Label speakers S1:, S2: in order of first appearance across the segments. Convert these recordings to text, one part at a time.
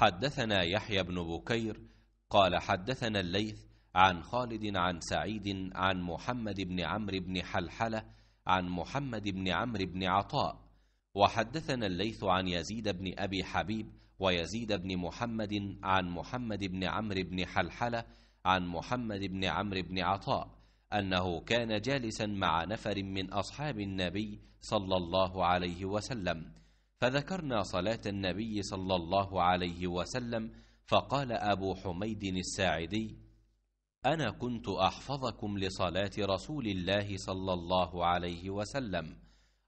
S1: حدثنا يحيى بن بكير قال حدثنا الليث عن خالد عن سعيد عن محمد بن عمرو بن حلحله عن محمد بن عمرو بن عطاء وحدثنا الليث عن يزيد بن ابي حبيب ويزيد بن محمد عن محمد بن عمرو بن حلحله عن محمد بن عمرو بن عطاء انه كان جالسا مع نفر من اصحاب النبي صلى الله عليه وسلم فذكرنا صلاة النبي صلى الله عليه وسلم فقال أبو حميد الساعدي أنا كنت أحفظكم لصلاة رسول الله صلى الله عليه وسلم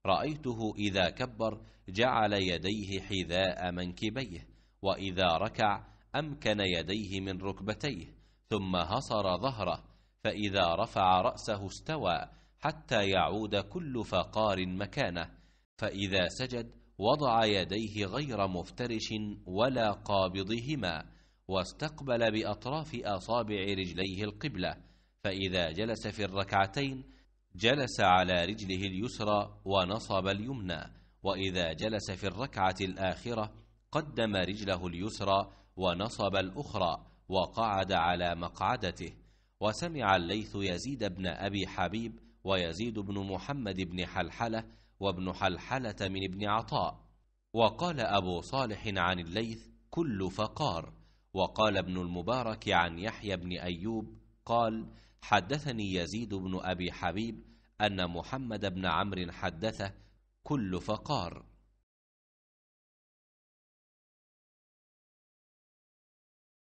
S1: رأيته إذا كبر جعل يديه حذاء منكبيه وإذا ركع أمكن يديه من ركبتيه ثم هصر ظهره فإذا رفع رأسه استوى حتى يعود كل فقار مكانه فإذا سجد وضع يديه غير مفترش ولا قابضهما واستقبل باطراف اصابع رجليه القبله فاذا جلس في الركعتين جلس على رجله اليسرى ونصب اليمنى واذا جلس في الركعه الاخره قدم رجله اليسرى ونصب الاخرى وقعد على مقعدته وسمع الليث يزيد بن ابي حبيب ويزيد بن محمد بن حلحله وابن حلحلة من ابن عطاء وقال أبو صالح عن الليث كل فقار وقال ابن المبارك عن يحيى بن أيوب قال حدثني يزيد بن أبي حبيب أن محمد بن عمرو حدثه كل فقار